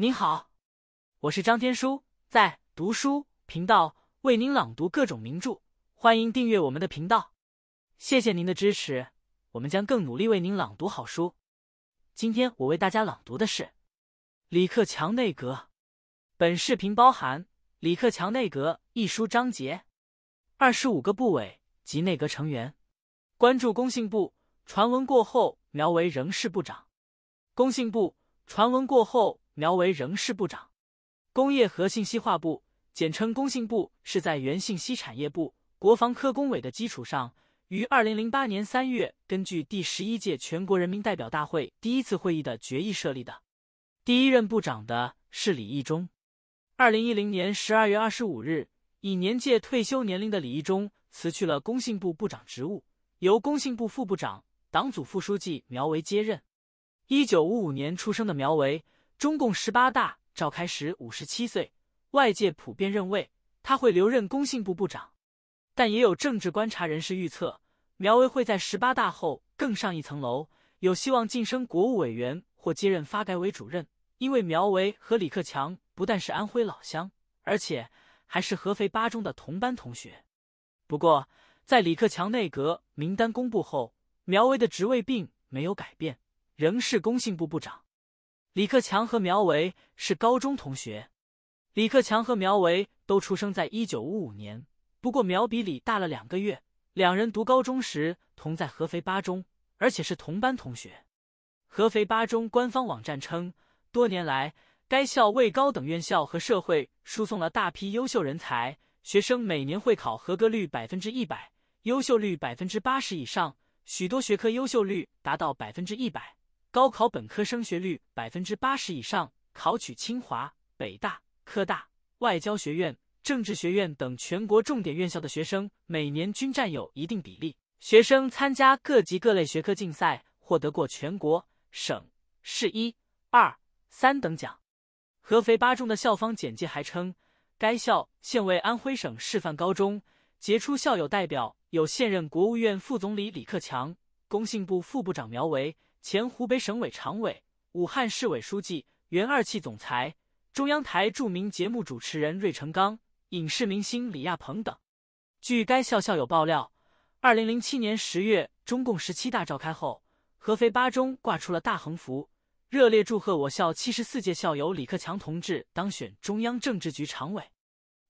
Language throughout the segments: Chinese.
您好，我是张天舒，在读书频道为您朗读各种名著，欢迎订阅我们的频道。谢谢您的支持，我们将更努力为您朗读好书。今天我为大家朗读的是李克强内阁。本视频包含李克强内阁一书章节，二十五个部委及内阁成员。关注工信部，传闻过后苗圩仍是部长。工信部传闻过后。苗圩仍是部长，工业和信息化部（简称工信部）是在原信息产业部、国防科工委的基础上，于二零零八年三月根据第十一届全国人民代表大会第一次会议的决议设立的。第一任部长的是李毅中。二零一零年十二月二十五日，已年届退休年龄的李毅中辞去了工信部部长职务，由工信部副部长、党组副书记苗圩接任。一九五五年出生的苗圩。中共十八大召开时，五十七岁。外界普遍认为他会留任工信部部长，但也有政治观察人士预测，苗圩会在十八大后更上一层楼，有希望晋升国务委员或接任发改委主任。因为苗圩和李克强不但是安徽老乡，而且还是合肥八中的同班同学。不过，在李克强内阁名单公布后，苗圩的职位并没有改变，仍是工信部部长。李克强和苗圩是高中同学，李克强和苗圩都出生在一九五五年，不过苗比李大了两个月。两人读高中时同在合肥八中，而且是同班同学。合肥八中官方网站称，多年来该校为高等院校和社会输送了大批优秀人才，学生每年会考合格率百分之一百，优秀率百分之八十以上，许多学科优秀率达到百分之一百。高考本科升学率百分之八十以上，考取清华、北大、科大、外交学院、政治学院等全国重点院校的学生每年均占有一定比例。学生参加各级各类学科竞赛，获得过全国、省、市一、二、三等奖。合肥八中的校方简介还称，该校现为安徽省示范高中。杰出校友代表有现任国务院副总理李克强、工信部副部长苗圩。前湖北省委常委、武汉市委书记、原二汽总裁、中央台著名节目主持人芮成钢、影视明星李亚鹏等。据该校校友爆料，二零零七年十月，中共十七大召开后，合肥八中挂出了大横幅，热烈祝贺我校七十四届校友李克强同志当选中央政治局常委。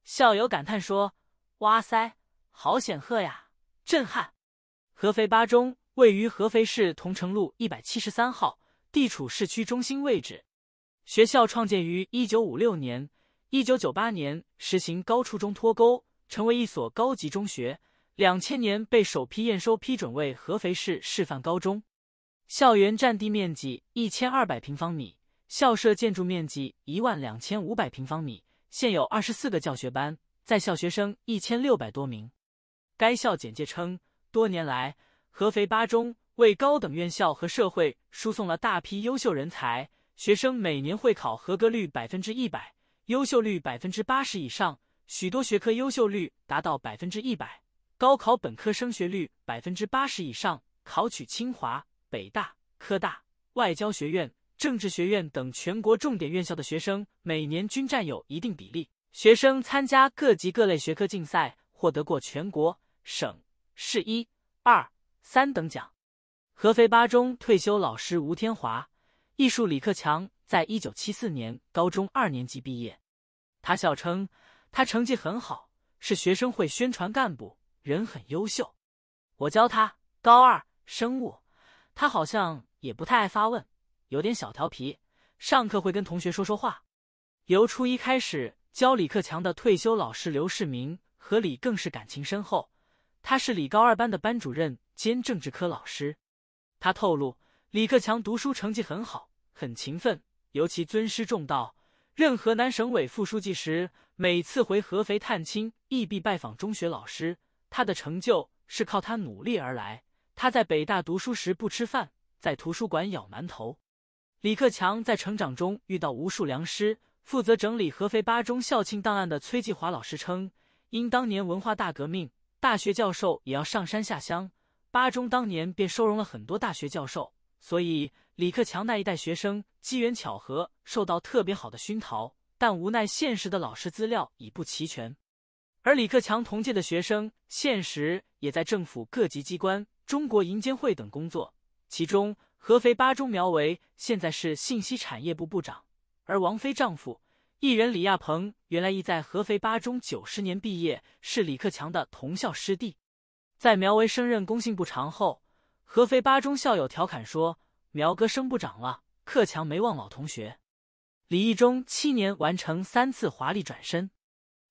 校友感叹说：“哇塞，好显赫呀，震撼！”合肥八中。位于合肥市桐城路一百七十三号，地处市区中心位置。学校创建于一九五六年，一九九八年实行高初中脱钩，成为一所高级中学。两千年被首批验收批准为合肥市示范高中。校园占地面积一千二百平方米，校舍建筑面积一万两千五百平方米，现有二十四个教学班，在校学生一千六百多名。该校简介称，多年来。合肥八中为高等院校和社会输送了大批优秀人才，学生每年会考合格率百分之一百，优秀率百分之八十以上，许多学科优秀率达到百分之一百，高考本科升学率百分之八十以上，考取清华、北大、科大、外交学院、政治学院等全国重点院校的学生每年均占有一定比例。学生参加各级各类学科竞赛，获得过全国、省、市一、二。三等奖，合肥八中退休老师吴天华，艺术李克强在一九七四年高中二年级毕业，他笑称他成绩很好，是学生会宣传干部，人很优秀。我教他高二生物，他好像也不太爱发问，有点小调皮，上课会跟同学说说话。由初一开始教李克强的退休老师刘世明和李更是感情深厚，他是李高二班的班主任。兼政治科老师，他透露李克强读书成绩很好，很勤奋，尤其尊师重道。任河南省委副书记时，每次回合肥探亲，亦必拜访中学老师。他的成就，是靠他努力而来。他在北大读书时不吃饭，在图书馆咬馒头。李克强在成长中遇到无数良师。负责整理合肥八中校庆档案的崔继华老师称，因当年文化大革命，大学教授也要上山下乡。八中当年便收容了很多大学教授，所以李克强那一代学生机缘巧合受到特别好的熏陶。但无奈现实的老师资料已不齐全，而李克强同届的学生，现实也在政府各级机关、中国银监会等工作。其中，合肥八中苗圩现在是信息产业部部长，而王菲丈夫艺人李亚鹏原来亦在合肥八中九十年毕业，是李克强的同校师弟。在苗圩升任工信部长后，合肥八中校友调侃说：“苗哥升部长了，克强没忘老同学。”李毅中七年完成三次华丽转身，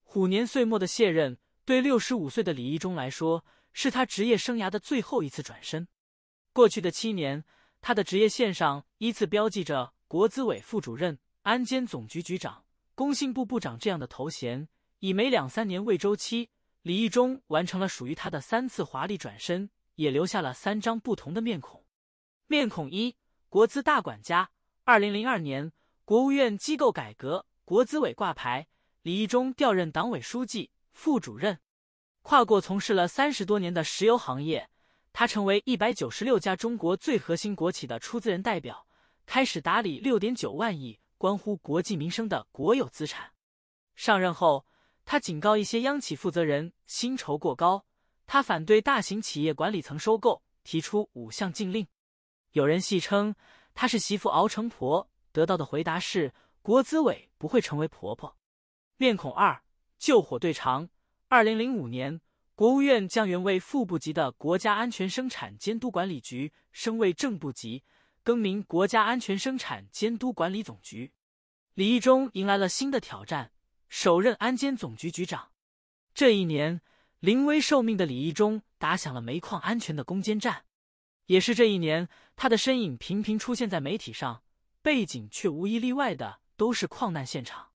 虎年岁末的卸任，对六十五岁的李毅中来说，是他职业生涯的最后一次转身。过去的七年，他的职业线上依次标记着国资委副主任、安监总局局长、工信部部长这样的头衔，以每两三年为周期。李毅中完成了属于他的三次华丽转身，也留下了三张不同的面孔。面孔一：国资大管家。二零零二年，国务院机构改革，国资委挂牌，李毅中调任党委书记、副主任。跨过从事了三十多年的石油行业，他成为一百九十六家中国最核心国企的出资人代表，开始打理六点九万亿关乎国计民生的国有资产。上任后。他警告一些央企负责人薪酬过高，他反对大型企业管理层收购，提出五项禁令。有人戏称他是媳妇熬成婆，得到的回答是国资委不会成为婆婆。面孔二救火队长。二零零五年，国务院将原为副部级的国家安全生产监督管理局升为正部级，更名国家安全生产监督管理总局。李毅中迎来了新的挑战。首任安监总局局长，这一年，临危受命的李毅中打响了煤矿安全的攻坚战。也是这一年，他的身影频频出现在媒体上，背景却无一例外的都是矿难现场。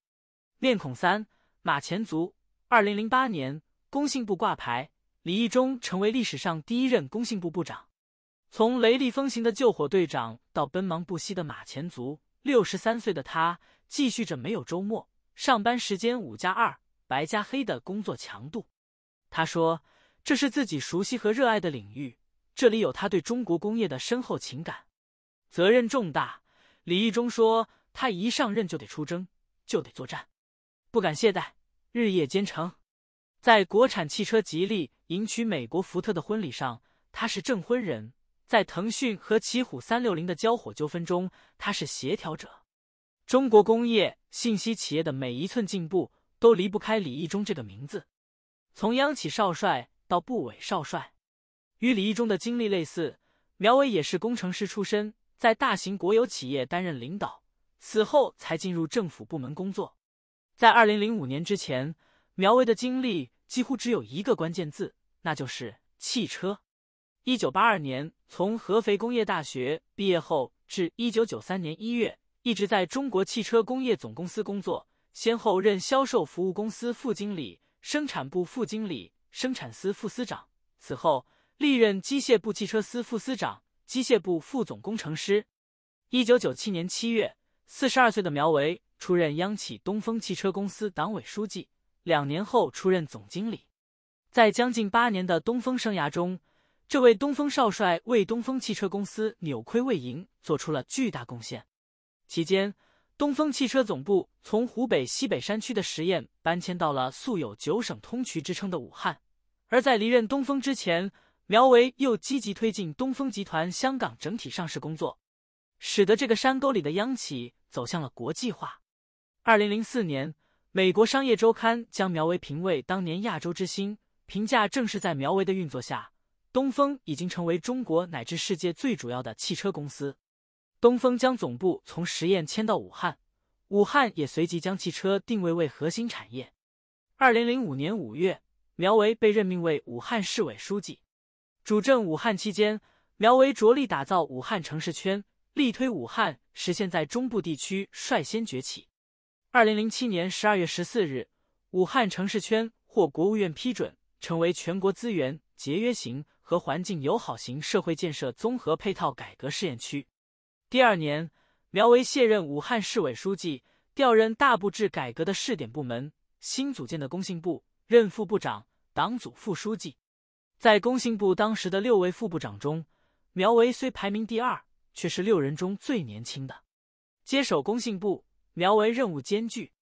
面孔三马前卒。二零零八年，工信部挂牌，李毅中成为历史上第一任工信部部长。从雷厉风行的救火队长到奔忙不息的马前卒，六十三岁的他继续着没有周末。上班时间五加二，白加黑的工作强度。他说：“这是自己熟悉和热爱的领域，这里有他对中国工业的深厚情感，责任重大。”李毅中说：“他一上任就得出征，就得作战，不敢懈怠，日夜兼程。”在国产汽车吉利迎娶美国福特的婚礼上，他是证婚人；在腾讯和奇虎三六零的交火纠纷中，他是协调者。中国工业信息企业的每一寸进步都离不开李毅中这个名字。从央企少帅到部委少帅，与李毅中的经历类似。苗伟也是工程师出身，在大型国有企业担任领导，此后才进入政府部门工作。在二零零五年之前，苗伟的经历几乎只有一个关键字，那就是汽车。一九八二年从合肥工业大学毕业后，至一九九三年一月。一直在中国汽车工业总公司工作，先后任销售服务公司副经理、生产部副经理、生产司副司长。此后历任机械部汽车司副司长、机械部副总工程师。一九九七年七月，四十二岁的苗圩出任央企东风汽车公司党委书记，两年后出任总经理。在将近八年的东风生涯中，这位东风少帅为东风汽车公司扭亏为盈做出了巨大贡献。期间，东风汽车总部从湖北西北山区的十堰搬迁到了素有“九省通衢”之称的武汉。而在离任东风之前，苗圩又积极推进东风集团香港整体上市工作，使得这个山沟里的央企走向了国际化。二零零四年，美国商业周刊将苗圩评为当年亚洲之星，评价正是在苗圩的运作下，东风已经成为中国乃至世界最主要的汽车公司。东风将总部从十堰迁到武汉，武汉也随即将汽车定位为核心产业。二零零五年五月，苗圩被任命为武汉市委书记。主政武汉期间，苗圩着力打造武汉城市圈，力推武汉实现在中部地区率先崛起。二零零七年十二月十四日，武汉城市圈获国务院批准成为全国资源节约型和环境友好型社会建设综合配套改革试验区。第二年，苗圩卸任武汉市委书记，调任大部制改革的试点部门——新组建的工信部，任副部长、党组副书记。在工信部当时的六位副部长中，苗圩虽排名第二，却是六人中最年轻的。接手工信部，苗圩任务艰巨。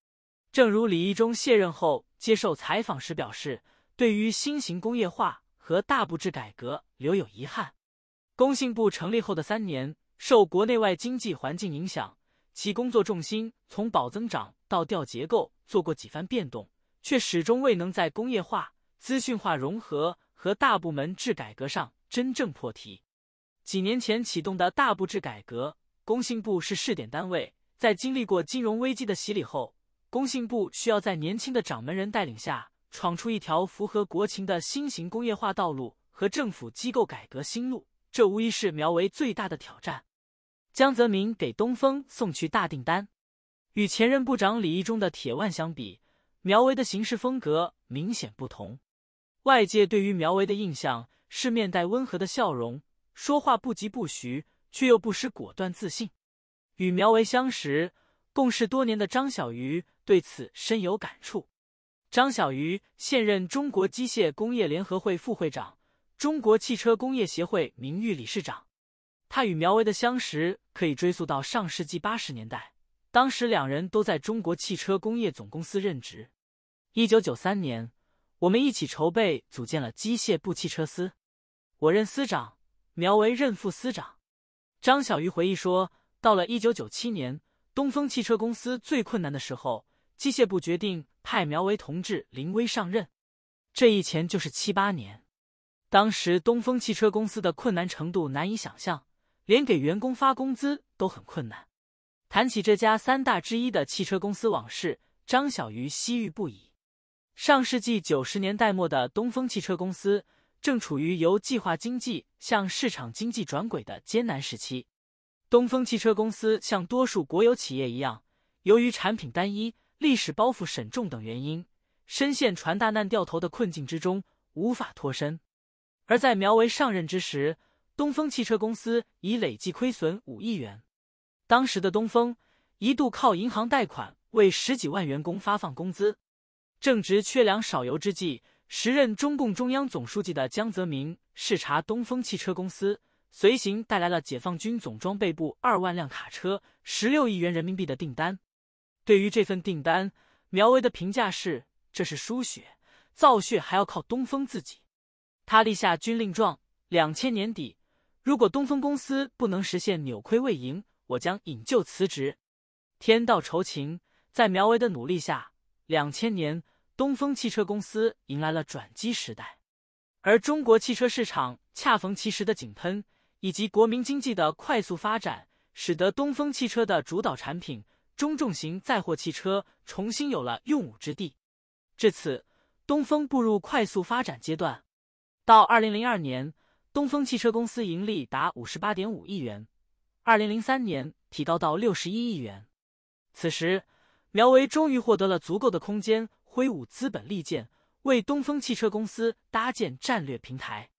正如李毅中卸任后接受采访时表示：“对于新型工业化和大部制改革，留有遗憾。”工信部成立后的三年。受国内外经济环境影响，其工作重心从保增长到调结构做过几番变动，却始终未能在工业化、资讯化融合和大部门制改革上真正破题。几年前启动的大部制改革，工信部是试点单位。在经历过金融危机的洗礼后，工信部需要在年轻的掌门人带领下，闯出一条符合国情的新型工业化道路和政府机构改革新路，这无疑是苗圩最大的挑战。江泽民给东风送去大订单，与前任部长李毅中的铁腕相比，苗圩的行事风格明显不同。外界对于苗圩的印象是面带温和的笑容，说话不疾不徐，却又不失果断自信。与苗圩相识、共事多年的张小鱼对此深有感触。张小鱼现任中国机械工业联合会副会长、中国汽车工业协会名誉理事长。他与苗维的相识可以追溯到上世纪八十年代，当时两人都在中国汽车工业总公司任职。一九九三年，我们一起筹备组建了机械部汽车司，我任司长，苗维任副司长。张小鱼回忆说：“到了一九九七年，东风汽车公司最困难的时候，机械部决定派苗维同志临危上任，这一前就是七八年。当时东风汽车公司的困难程度难以想象。”连给员工发工资都很困难。谈起这家三大之一的汽车公司往事，张小鱼唏嘘不已。上世纪九十年代末的东风汽车公司正处于由计划经济向市场经济转轨的艰难时期。东风汽车公司像多数国有企业一样，由于产品单一、历史包袱沈重等原因，深陷“传大难掉头”的困境之中，无法脱身。而在苗圩上任之时。东风汽车公司已累计亏损五亿元。当时的东风一度靠银行贷款为十几万员工发放工资。正值缺粮少油之际，时任中共中央总书记的江泽民视察东风汽车公司，随行带来了解放军总装备部二万辆卡车、十六亿元人民币的订单。对于这份订单，苗圩的评价是：“这是输血，造血还要靠东风自己。”他立下军令状，两千年底。如果东风公司不能实现扭亏为盈，我将引咎辞职。天道酬勤，在苗圩的努力下，两千年东风汽车公司迎来了转机时代。而中国汽车市场恰逢其时的井喷，以及国民经济的快速发展，使得东风汽车的主导产品中重型载货汽车重新有了用武之地。至此，东风步入快速发展阶段。到二零零二年。东风汽车公司盈利达五十八点五亿元，二零零三年提高到六十一亿元。此时，苗圩终于获得了足够的空间，挥舞资本利剑，为东风汽车公司搭建战略平台。